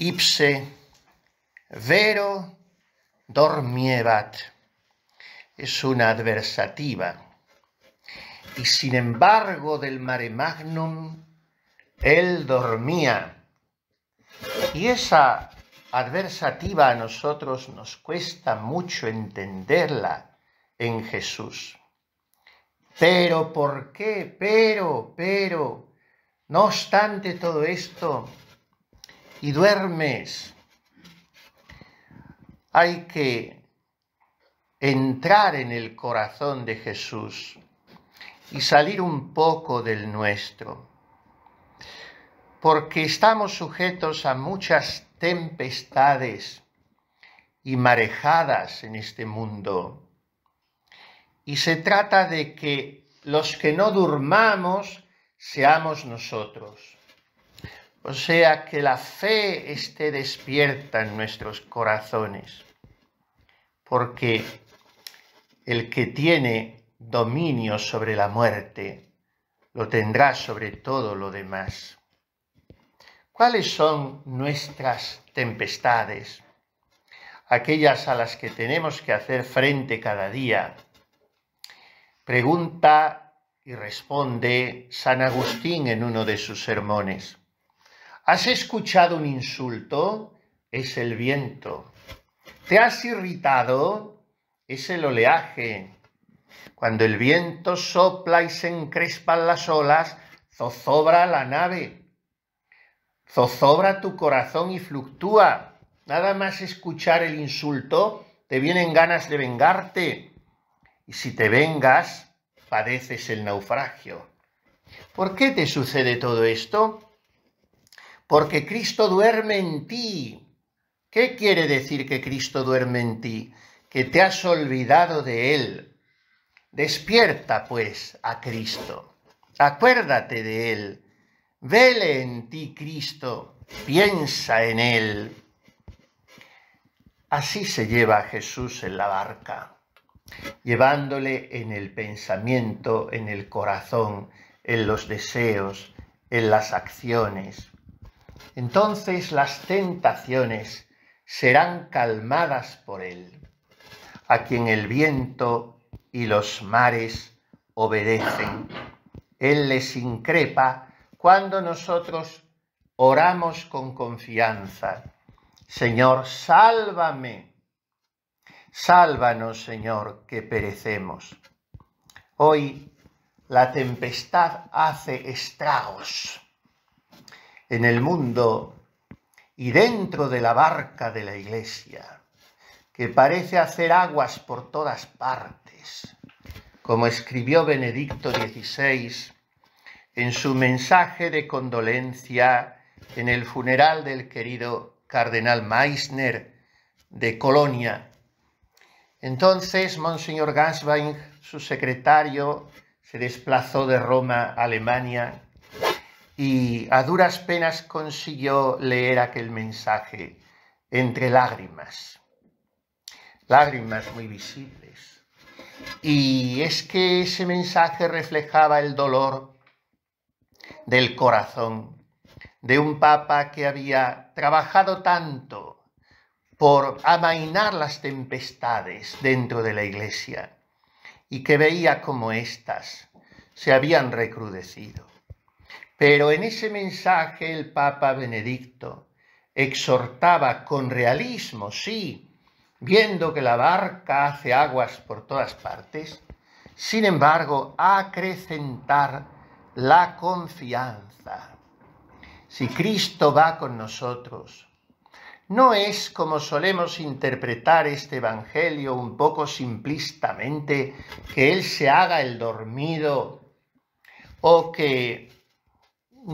ipse vero dormiebat, Es una adversativa. Y sin embargo del mare magnum, él dormía. Y esa adversativa a nosotros nos cuesta mucho entenderla en Jesús. Pero, ¿por qué? Pero, pero, no obstante todo esto, y duermes. Hay que entrar en el corazón de Jesús y salir un poco del nuestro, porque estamos sujetos a muchas tempestades y marejadas en este mundo. Y se trata de que los que no durmamos seamos nosotros. O sea, que la fe esté despierta en nuestros corazones, porque el que tiene dominio sobre la muerte, lo tendrá sobre todo lo demás. ¿Cuáles son nuestras tempestades? Aquellas a las que tenemos que hacer frente cada día. Pregunta y responde San Agustín en uno de sus sermones. ¿Has escuchado un insulto? Es el viento. ¿Te has irritado? Es el oleaje. Cuando el viento sopla y se encrespan las olas, zozobra la nave. Zozobra tu corazón y fluctúa. Nada más escuchar el insulto, te vienen ganas de vengarte. Y si te vengas, padeces el naufragio. ¿Por qué te sucede todo esto? porque Cristo duerme en ti. ¿Qué quiere decir que Cristo duerme en ti? Que te has olvidado de Él. Despierta pues a Cristo. Acuérdate de Él. Vele en ti Cristo. Piensa en Él. Así se lleva Jesús en la barca, llevándole en el pensamiento, en el corazón, en los deseos, en las acciones entonces las tentaciones serán calmadas por él, a quien el viento y los mares obedecen. Él les increpa cuando nosotros oramos con confianza. Señor, sálvame. Sálvanos, Señor, que perecemos. Hoy la tempestad hace estragos en el mundo y dentro de la barca de la iglesia, que parece hacer aguas por todas partes, como escribió Benedicto XVI en su mensaje de condolencia en el funeral del querido cardenal Meissner de Colonia. Entonces, Monseñor Ganswein, su secretario, se desplazó de Roma a Alemania y a duras penas consiguió leer aquel mensaje entre lágrimas, lágrimas muy visibles. Y es que ese mensaje reflejaba el dolor del corazón de un papa que había trabajado tanto por amainar las tempestades dentro de la iglesia y que veía como éstas se habían recrudecido. Pero en ese mensaje el Papa Benedicto exhortaba con realismo, sí, viendo que la barca hace aguas por todas partes, sin embargo, a acrecentar la confianza. Si Cristo va con nosotros, no es como solemos interpretar este Evangelio un poco simplistamente, que Él se haga el dormido o que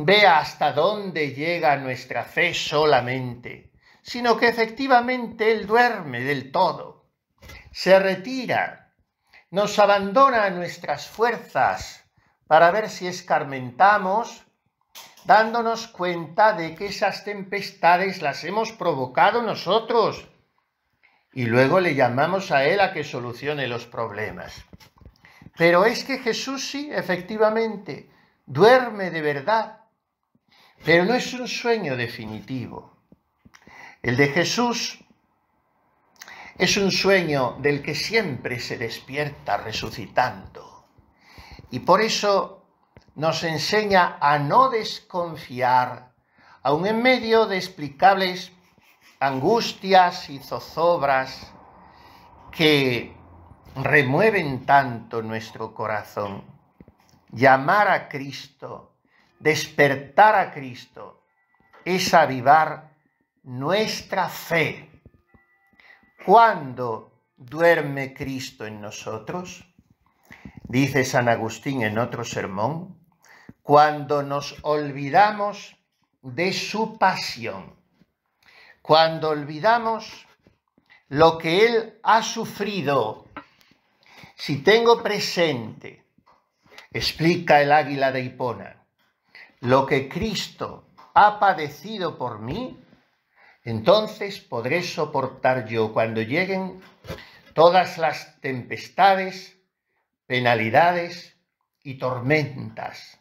vea hasta dónde llega nuestra fe solamente, sino que efectivamente Él duerme del todo, se retira, nos abandona nuestras fuerzas para ver si escarmentamos, dándonos cuenta de que esas tempestades las hemos provocado nosotros y luego le llamamos a Él a que solucione los problemas. Pero es que Jesús sí, efectivamente, duerme de verdad pero no es un sueño definitivo. El de Jesús es un sueño del que siempre se despierta resucitando. Y por eso nos enseña a no desconfiar, aun en medio de explicables angustias y zozobras que remueven tanto nuestro corazón. Llamar a Cristo despertar a Cristo es avivar nuestra fe. Cuando duerme Cristo en nosotros? Dice San Agustín en otro sermón, cuando nos olvidamos de su pasión, cuando olvidamos lo que Él ha sufrido, si tengo presente, explica el águila de Hipona, lo que Cristo ha padecido por mí, entonces podré soportar yo cuando lleguen todas las tempestades, penalidades y tormentas,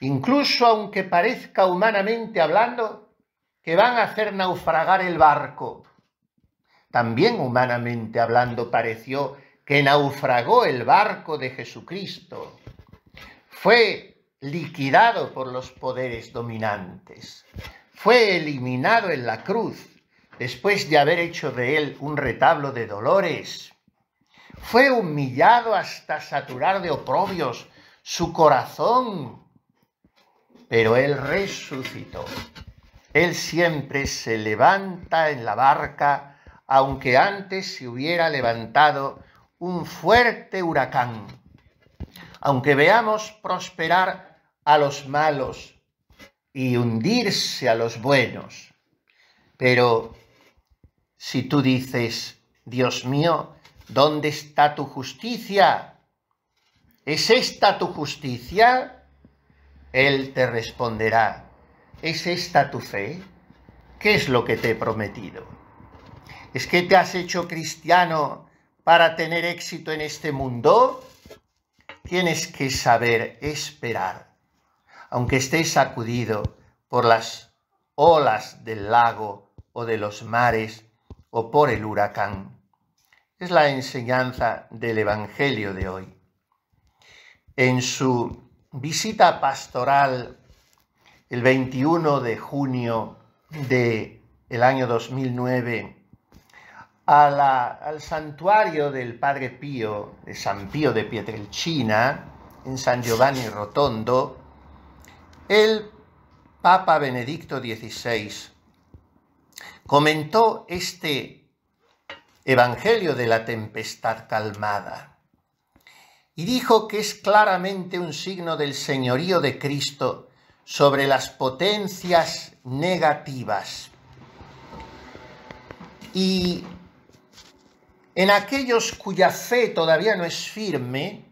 incluso aunque parezca humanamente hablando que van a hacer naufragar el barco. También humanamente hablando pareció que naufragó el barco de Jesucristo. Fue liquidado por los poderes dominantes. Fue eliminado en la cruz después de haber hecho de él un retablo de dolores. Fue humillado hasta saturar de oprobios su corazón, pero él resucitó. Él siempre se levanta en la barca, aunque antes se hubiera levantado un fuerte huracán. Aunque veamos prosperar a los malos y hundirse a los buenos. Pero si tú dices, Dios mío, ¿dónde está tu justicia? ¿Es esta tu justicia? Él te responderá, ¿es esta tu fe? ¿Qué es lo que te he prometido? ¿Es que te has hecho cristiano para tener éxito en este mundo? Tienes que saber esperar aunque esté sacudido por las olas del lago o de los mares o por el huracán. Es la enseñanza del Evangelio de hoy. En su visita pastoral el 21 de junio del año 2009 al santuario del Padre Pío, de San Pío de Pietrelcina, en San Giovanni Rotondo, el Papa Benedicto XVI comentó este Evangelio de la tempestad calmada y dijo que es claramente un signo del señorío de Cristo sobre las potencias negativas. Y en aquellos cuya fe todavía no es firme,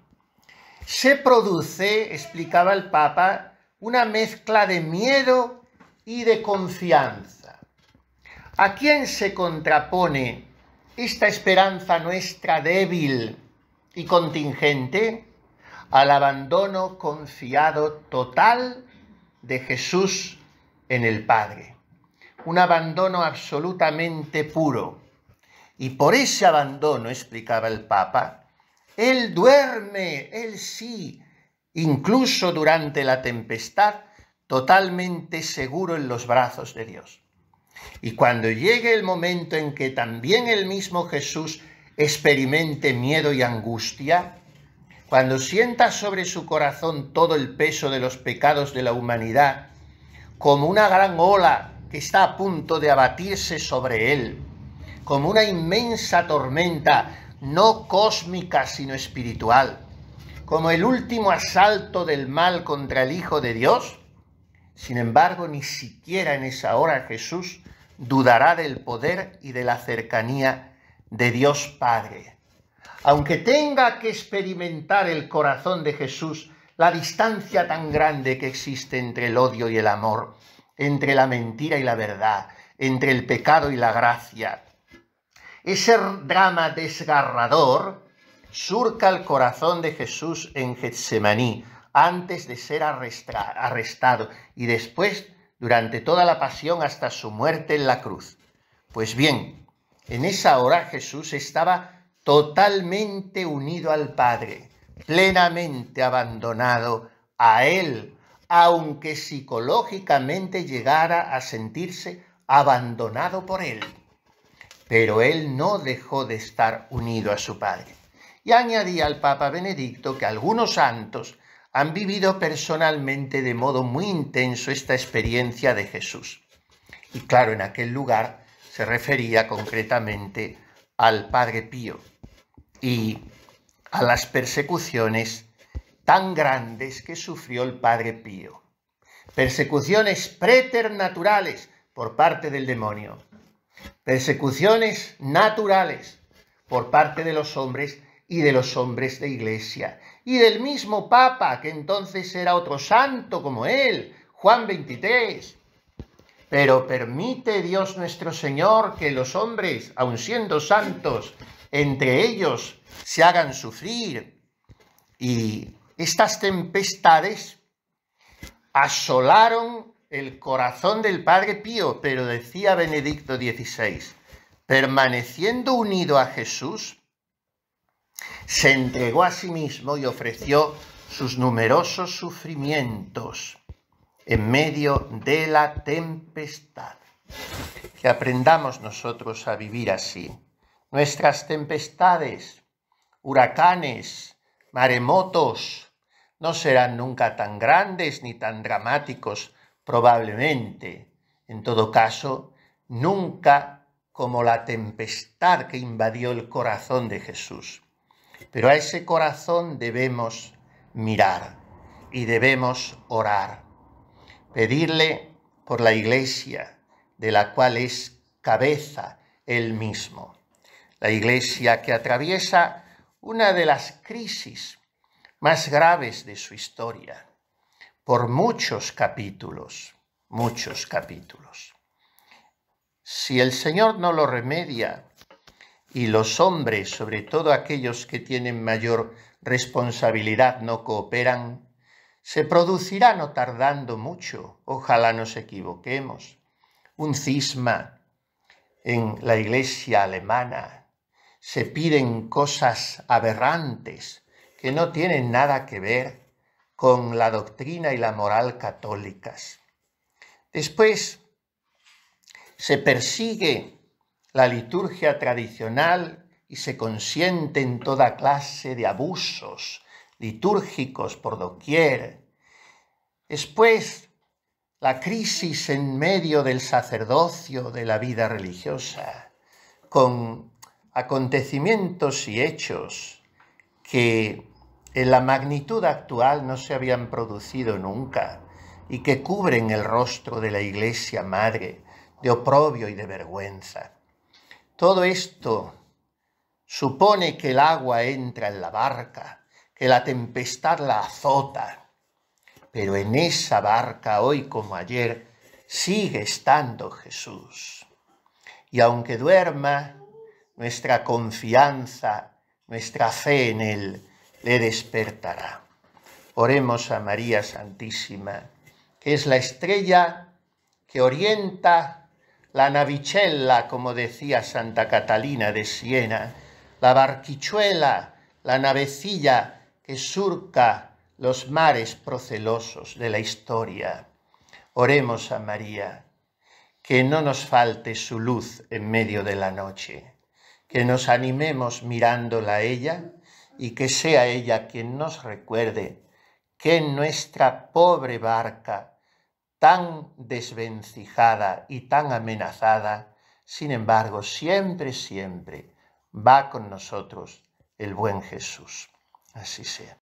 se produce, explicaba el Papa, una mezcla de miedo y de confianza. ¿A quién se contrapone esta esperanza nuestra débil y contingente? Al abandono confiado total de Jesús en el Padre. Un abandono absolutamente puro. Y por ese abandono, explicaba el Papa, Él duerme, Él sí, incluso durante la tempestad, totalmente seguro en los brazos de Dios. Y cuando llegue el momento en que también el mismo Jesús experimente miedo y angustia, cuando sienta sobre su corazón todo el peso de los pecados de la humanidad, como una gran ola que está a punto de abatirse sobre él, como una inmensa tormenta, no cósmica sino espiritual, como el último asalto del mal contra el Hijo de Dios? Sin embargo, ni siquiera en esa hora Jesús dudará del poder y de la cercanía de Dios Padre. Aunque tenga que experimentar el corazón de Jesús la distancia tan grande que existe entre el odio y el amor, entre la mentira y la verdad, entre el pecado y la gracia, ese drama desgarrador surca el corazón de Jesús en Getsemaní antes de ser arrestado y después durante toda la pasión hasta su muerte en la cruz. Pues bien, en esa hora Jesús estaba totalmente unido al Padre, plenamente abandonado a Él, aunque psicológicamente llegara a sentirse abandonado por Él. Pero Él no dejó de estar unido a su Padre y añadía al Papa Benedicto que algunos santos han vivido personalmente de modo muy intenso esta experiencia de Jesús. Y claro, en aquel lugar se refería concretamente al Padre Pío y a las persecuciones tan grandes que sufrió el Padre Pío. Persecuciones preternaturales por parte del demonio, persecuciones naturales por parte de los hombres y de los hombres de iglesia, y del mismo Papa, que entonces era otro santo como él, Juan 23. Pero permite Dios nuestro Señor que los hombres, aun siendo santos, entre ellos se hagan sufrir. Y estas tempestades asolaron el corazón del Padre Pío, pero decía Benedicto XVI, permaneciendo unido a Jesús, se entregó a sí mismo y ofreció sus numerosos sufrimientos en medio de la tempestad. Que aprendamos nosotros a vivir así. Nuestras tempestades, huracanes, maremotos, no serán nunca tan grandes ni tan dramáticos, probablemente. En todo caso, nunca como la tempestad que invadió el corazón de Jesús. Pero a ese corazón debemos mirar y debemos orar, pedirle por la iglesia de la cual es cabeza él mismo, la iglesia que atraviesa una de las crisis más graves de su historia, por muchos capítulos, muchos capítulos. Si el Señor no lo remedia, y los hombres, sobre todo aquellos que tienen mayor responsabilidad, no cooperan, se producirá no tardando mucho, ojalá nos equivoquemos, un cisma en la iglesia alemana. Se piden cosas aberrantes que no tienen nada que ver con la doctrina y la moral católicas. Después se persigue la liturgia tradicional y se consiente en toda clase de abusos litúrgicos por doquier. Después, la crisis en medio del sacerdocio de la vida religiosa, con acontecimientos y hechos que en la magnitud actual no se habían producido nunca y que cubren el rostro de la Iglesia Madre de oprobio y de vergüenza. Todo esto supone que el agua entra en la barca, que la tempestad la azota, pero en esa barca hoy como ayer sigue estando Jesús. Y aunque duerma, nuestra confianza, nuestra fe en Él le despertará. Oremos a María Santísima, que es la estrella que orienta la navichella, como decía Santa Catalina de Siena, la barquichuela, la navecilla que surca los mares procelosos de la historia. Oremos a María, que no nos falte su luz en medio de la noche, que nos animemos mirándola ella y que sea ella quien nos recuerde que nuestra pobre barca tan desvencijada y tan amenazada, sin embargo, siempre, siempre va con nosotros el buen Jesús. Así sea.